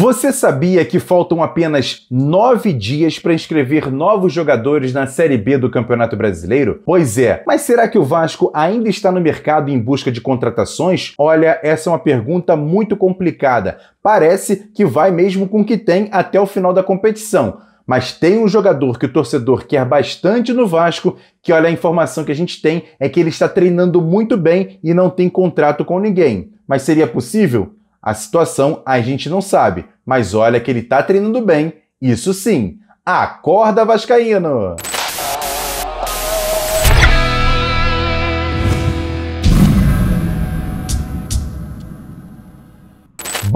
Você sabia que faltam apenas nove dias para inscrever novos jogadores na Série B do Campeonato Brasileiro? Pois é, mas será que o Vasco ainda está no mercado em busca de contratações? Olha, essa é uma pergunta muito complicada. Parece que vai mesmo com o que tem até o final da competição. Mas tem um jogador que o torcedor quer bastante no Vasco, que olha a informação que a gente tem é que ele está treinando muito bem e não tem contrato com ninguém. Mas seria possível? A situação a gente não sabe, mas olha que ele tá treinando bem, isso sim. Acorda Vascaíno!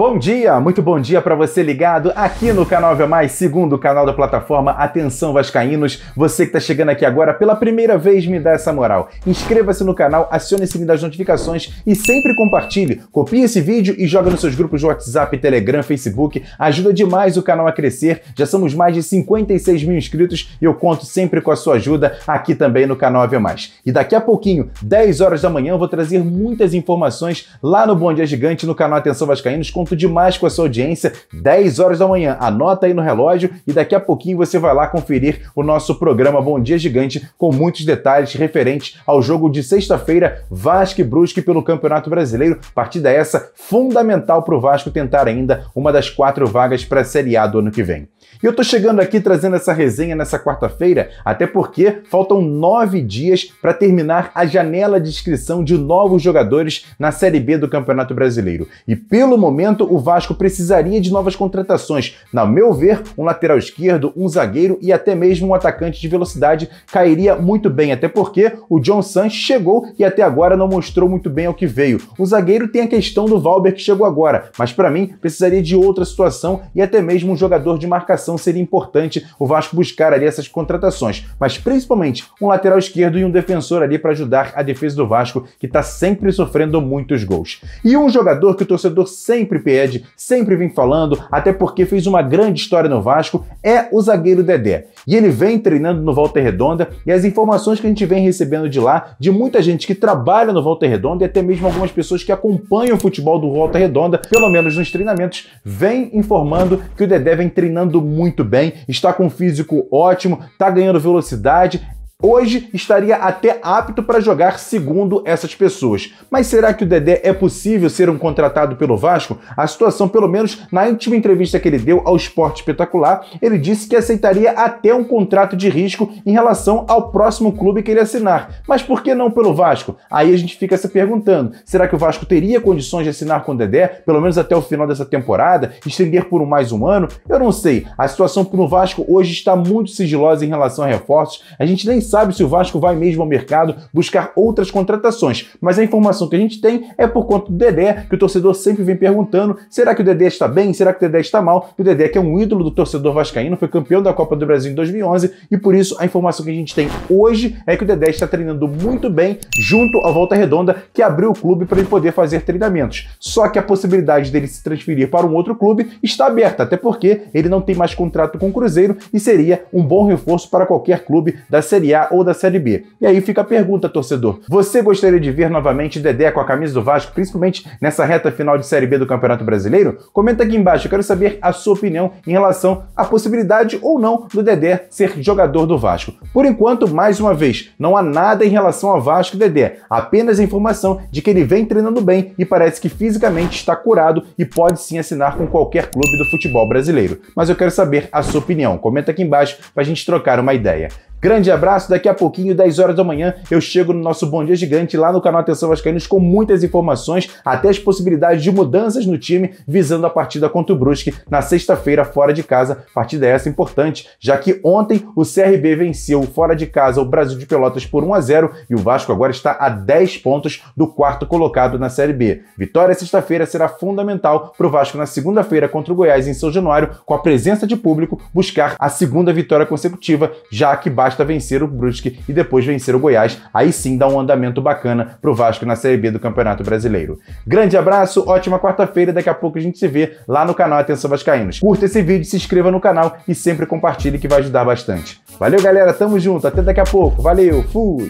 Bom dia, muito bom dia para você ligado aqui no canal Via Mais, segundo canal da plataforma. Atenção Vascaínos, você que está chegando aqui agora pela primeira vez me dá essa moral. Inscreva-se no canal, acione o sininho das notificações e sempre compartilhe. Copie esse vídeo e joga nos seus grupos de WhatsApp, Telegram, Facebook. Ajuda demais o canal a crescer. Já somos mais de 56 mil inscritos e eu conto sempre com a sua ajuda aqui também no canal Via Mais. E daqui a pouquinho, 10 horas da manhã, eu vou trazer muitas informações lá no Bom Dia Gigante no canal Atenção Vascaínos. Conto junto demais com a sua audiência, 10 horas da manhã. Anota aí no relógio e daqui a pouquinho você vai lá conferir o nosso programa Bom Dia Gigante com muitos detalhes referentes ao jogo de sexta-feira Vasco e Brusque pelo Campeonato Brasileiro. Partida essa fundamental para o Vasco tentar ainda uma das quatro vagas para a Série A do ano que vem. E eu tô chegando aqui trazendo essa resenha nessa quarta-feira, até porque faltam nove dias para terminar a janela de inscrição de novos jogadores na Série B do Campeonato Brasileiro. E pelo momento, o Vasco precisaria de novas contratações. Na meu ver, um lateral esquerdo, um zagueiro e até mesmo um atacante de velocidade cairia muito bem, até porque o John Sanches chegou e até agora não mostrou muito bem ao que veio. O zagueiro tem a questão do Valber que chegou agora, mas para mim precisaria de outra situação e até mesmo um jogador de marcação seria importante o Vasco buscar ali essas contratações, mas principalmente um lateral esquerdo e um defensor ali para ajudar a defesa do Vasco que está sempre sofrendo muitos gols. E um jogador que o torcedor sempre perde Fred, sempre vem falando, até porque fez uma grande história no Vasco, é o zagueiro Dedé. E ele vem treinando no Volta Redonda e as informações que a gente vem recebendo de lá, de muita gente que trabalha no Volta Redonda e até mesmo algumas pessoas que acompanham o futebol do Volta Redonda, pelo menos nos treinamentos, vem informando que o Dedé vem treinando muito bem, está com um físico ótimo, está ganhando velocidade, Hoje estaria até apto para jogar segundo essas pessoas. Mas será que o Dedé é possível ser um contratado pelo Vasco? A situação, pelo menos na última entrevista que ele deu ao Esporte Espetacular, ele disse que aceitaria até um contrato de risco em relação ao próximo clube que ele assinar. Mas por que não pelo Vasco? Aí a gente fica se perguntando: será que o Vasco teria condições de assinar com o Dedé, pelo menos até o final dessa temporada, estender por mais um ano? Eu não sei. A situação no Vasco hoje está muito sigilosa em relação a reforços. A gente nem sabe se o Vasco vai mesmo ao mercado buscar outras contratações, mas a informação que a gente tem é por conta do Dedé, que o torcedor sempre vem perguntando: será que o Dedé está bem? Será que o Dedé está mal? o Dedé, que é um ídolo do torcedor vascaíno, foi campeão da Copa do Brasil em 2011 e por isso a informação que a gente tem hoje é que o Dedé está treinando muito bem junto à Volta Redonda, que abriu o clube para ele poder fazer treinamentos. Só que a possibilidade dele se transferir para um outro clube está aberta, até porque ele não tem mais contrato com o Cruzeiro e seria um bom reforço para qualquer clube da Série A a ou da Série B. E aí fica a pergunta, torcedor: você gostaria de ver novamente Dedé com a camisa do Vasco, principalmente nessa reta final de Série B do Campeonato Brasileiro? Comenta aqui embaixo, eu quero saber a sua opinião em relação à possibilidade ou não do Dedé ser jogador do Vasco. Por enquanto, mais uma vez, não há nada em relação ao Vasco e Dedé, apenas a informação de que ele vem treinando bem e parece que fisicamente está curado e pode sim assinar com qualquer clube do futebol brasileiro. Mas eu quero saber a sua opinião. Comenta aqui embaixo para a gente trocar uma ideia. Grande abraço, daqui a pouquinho, 10 horas da manhã, eu chego no nosso Bom Dia Gigante lá no canal Atenção Vascaínos com muitas informações, até as possibilidades de mudanças no time, visando a partida contra o Brusque na sexta-feira fora de casa. Partida essa importante, já que ontem o CRB venceu fora de casa o Brasil de Pelotas por 1 a 0 e o Vasco agora está a 10 pontos do quarto colocado na Série B. Vitória sexta-feira será fundamental para o Vasco na segunda-feira contra o Goiás em São Januário, com a presença de público, buscar a segunda vitória consecutiva, já que basta basta vencer o Brusque e depois vencer o Goiás. Aí sim dá um andamento bacana pro Vasco na Série B do Campeonato Brasileiro. Grande abraço, ótima quarta-feira, daqui a pouco a gente se vê lá no canal Atenção Vascaínos. Curta esse vídeo, se inscreva no canal e sempre compartilhe que vai ajudar bastante. Valeu, galera, tamo junto, até daqui a pouco. Valeu, fui!